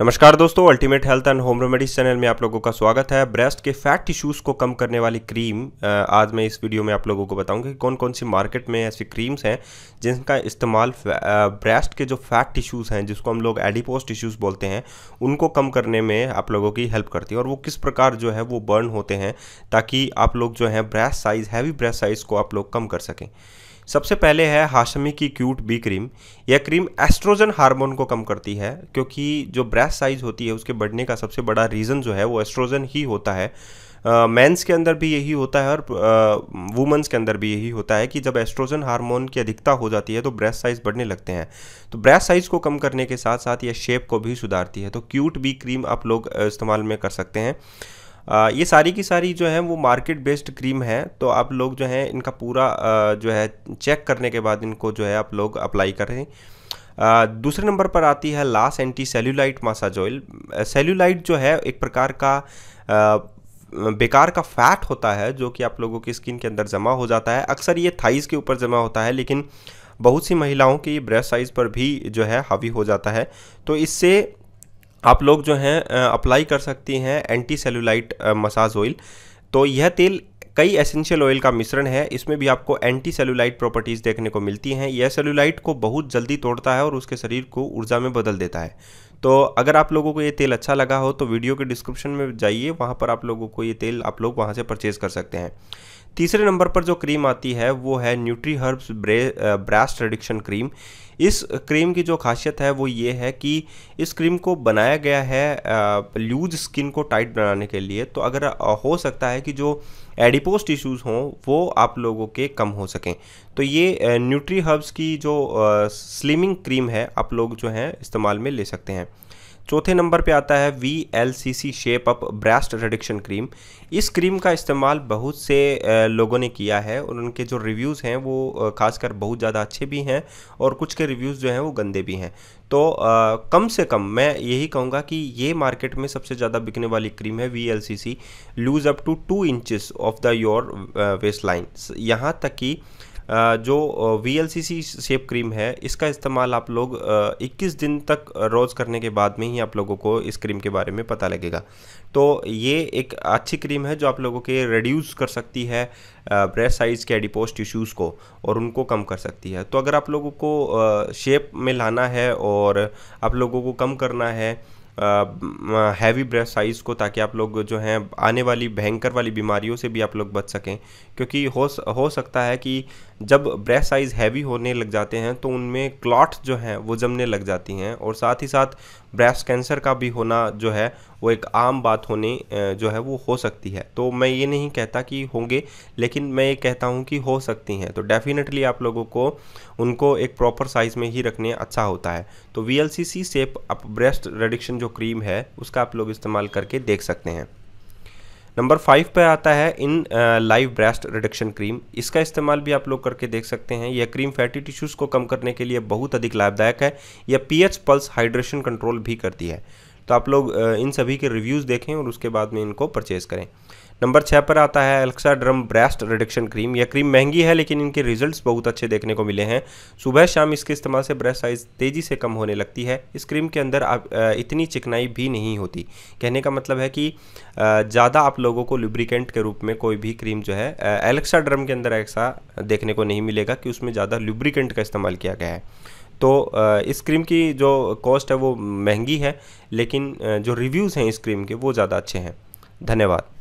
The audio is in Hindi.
नमस्कार दोस्तों ultimate health and home remedies channel में आप लोगों का स्वागत है ब्रेस्ट के फैट टिश्यूज़ को कम करने वाली क्रीम आज मैं इस वीडियो में आप लोगों को बताऊंगा कि कौन कौन सी मार्केट में ऐसी क्रीम्स हैं जिनका इस्तेमाल ब्रेस्ट के जो फैट टिश्यूज़ हैं जिसको हम लोग एडिपोस टिश्यूज़ बोलते हैं उनको कम करने में आप लोगों की हेल्प करती है और वो किस प्रकार जो है वो बर्न होते हैं ताकि आप लोग जो है breast size heavy breast size को आप लोग कम कर सकें सबसे पहले है हाशमी की क्यूट बी क्रीम यह क्रीम एस्ट्रोजन हार्मोन को कम करती है क्योंकि जो ब्रेस्ट साइज होती है उसके बढ़ने का सबसे बड़ा रीज़न जो है वो एस्ट्रोजन ही होता है मेंस uh, के अंदर भी यही होता है और वुमेंस uh, के अंदर भी यही होता है कि जब एस्ट्रोजन हार्मोन की अधिकता हो जाती है तो ब्रेस्ट साइज बढ़ने लगते हैं तो ब्रेस्ट साइज को कम करने के साथ साथ यह शेप को भी सुधारती है तो क्यूट बी क्रीम आप लोग इस्तेमाल में कर सकते हैं ये सारी की सारी जो है वो मार्केट बेस्ड क्रीम है तो आप लोग जो है इनका पूरा जो है चेक करने के बाद इनको जो है आप लोग अप्लाई करें दूसरे नंबर पर आती है लास anti cellulite massage oil cellulite जो है एक प्रकार का बेकार का फैट होता है जो कि आप लोगों की स्किन के अंदर जमा हो जाता है अक्सर ये थाइज़ के ऊपर जमा होता है लेकिन बहुत सी महिलाओं की ब्रेस्ट साइज़ पर भी जो है हावी हो जाता है तो इससे आप लोग जो हैं अप्लाई कर सकती हैं एंटी सेलुलाइट मसाज ऑयल तो यह तेल कई एसेंशियल ऑयल का मिश्रण है इसमें भी आपको एंटी सेलुलाइट प्रॉपर्टीज़ देखने को मिलती हैं यह सेलुलाइट को बहुत जल्दी तोड़ता है और उसके शरीर को ऊर्जा में बदल देता है तो अगर आप लोगों को ये तेल अच्छा लगा हो तो वीडियो के डिस्क्रिप्शन में जाइए वहाँ पर आप लोगों को ये तेल आप लोग वहाँ से परचेज़ कर सकते हैं तीसरे नंबर पर जो क्रीम आती है वो है nutri herbs breast reduction cream इस क्रीम की जो खासियत है वो ये है कि इस क्रीम को बनाया गया है लूज स्किन को टाइट बनाने के लिए तो अगर हो सकता है कि जो एडिपोज टिश्यूज़ हों वो आप लोगों के कम हो सकें तो ये न्यूट्री हर्ब्स की जो स्लिमिंग क्रीम है आप लोग जो हैं इस्तेमाल में ले सकते हैं चौथे नंबर पे आता है V L C C shape up breast reduction cream इस क्रीम का इस्तेमाल बहुत से लोगों ने किया है और उनके जो रिव्यूज़ हैं वो खासकर बहुत ज़्यादा अच्छे भी हैं और कुछ के रिव्यूज़ जो हैं वो गंदे भी हैं तो आ, कम से कम मैं यही कहूँगा कि ये मार्केट में सबसे ज़्यादा बिकने वाली क्रीम है V L C C lose up to two inches off the your waistline यहाँ तक कि जो वी एल शेप क्रीम है इसका इस्तेमाल आप लोग 21 दिन तक रोज़ करने के बाद में ही आप लोगों को इस क्रीम के बारे में पता लगेगा तो ये एक अच्छी क्रीम है जो आप लोगों के रिड्यूस कर सकती है ब्रेस्ट साइज़ के एडिपोज टिश्यूज़ को और उनको कम कर सकती है तो अगर आप लोगों को शेप में लाना है और आप लोगों को कम करना है हैवी ब्रेस्ट साइज़ को ताकि आप लोग जो हैं आने वाली भयंकर वाली बीमारियों से भी आप लोग बच सकें क्योंकि हो हो सकता है कि जब ब्रेस्ट साइज़ हैवी होने लग जाते हैं तो उनमें क्लॉट जो हैं वो जमने लग जाती हैं और साथ ही साथ ब्रेस्ट कैंसर का भी होना जो है वो एक आम बात होने जो है वो हो सकती है तो मैं ये नहीं कहता कि होंगे लेकिन मैं ये कहता हूँ कि हो सकती हैं तो डेफिनेटली आप लोगों को उनको एक प्रॉपर साइज़ में ही रखने अच्छा होता है तो V L C C shape breast reduction जो क्रीम है उसका आप लोग इस्तेमाल करके देख सकते हैं नंबर फाइव पे आता है in live breast reduction cream इसका इस्तेमाल भी आप लोग करके देख सकते हैं यह क्रीम फैटी टिश्यूज़ को कम करने के लिए बहुत अधिक लाभदायक है यह पीएच पल्स हाइड्रेशन कंट्रोल भी करती है तो आप लोग इन सभी के रिव्यूज़ देखें और उसके बाद में इनको परचेज़ करें नंबर छः पर आता है एल्क्सा ड्रम ब्रेस्ट रिडक्शन क्रीम यह क्रीम महंगी है लेकिन इनके रिजल्ट्स बहुत अच्छे देखने को मिले हैं सुबह शाम इसके इस्तेमाल से ब्रेस्ट साइज़ तेज़ी से कम होने लगती है इस क्रीम के अंदर आप इतनी चिकनाई भी नहीं होती कहने का मतलब है कि ज़्यादा आप लोगों को लुब्रिकेंट के रूप में कोई भी क्रीम जो है एलेक्सा ड्रम के अंदर ऐसा देखने को नहीं मिलेगा कि उसमें ज़्यादा लुब्रिकेंट का इस्तेमाल किया गया है तो इस क्रीम की जो कॉस्ट है वो महंगी है लेकिन जो रिव्यूज़ हैं इस क्रीम के वो ज़्यादा अच्छे हैं धन्यवाद